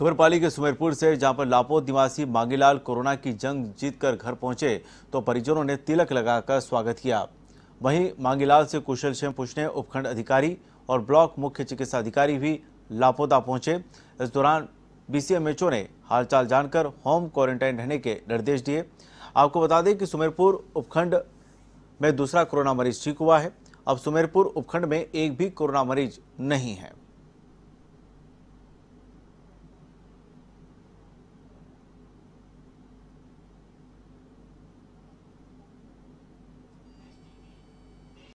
खबर पाली के सुमेरपुर से जहां पर लापोत निवासी मांगीलाल कोरोना की जंग जीतकर घर पहुंचे तो परिजनों ने तिलक लगाकर स्वागत किया वहीं मांगीलाल से कुशल क्षेम पूछने उपखंड अधिकारी और ब्लॉक मुख्य चिकित्सा अधिकारी भी लापोदा पहुंचे इस दौरान बीसीएमएचओ ने हालचाल जानकर होम क्वारंटाइन रहने के निर्देश दिए आपको बता दें कि सुमेरपुर उपखंड में दूसरा कोरोना मरीज ठीक हुआ है अब सुमेरपुर उपखंड में एक भी कोरोना मरीज नहीं है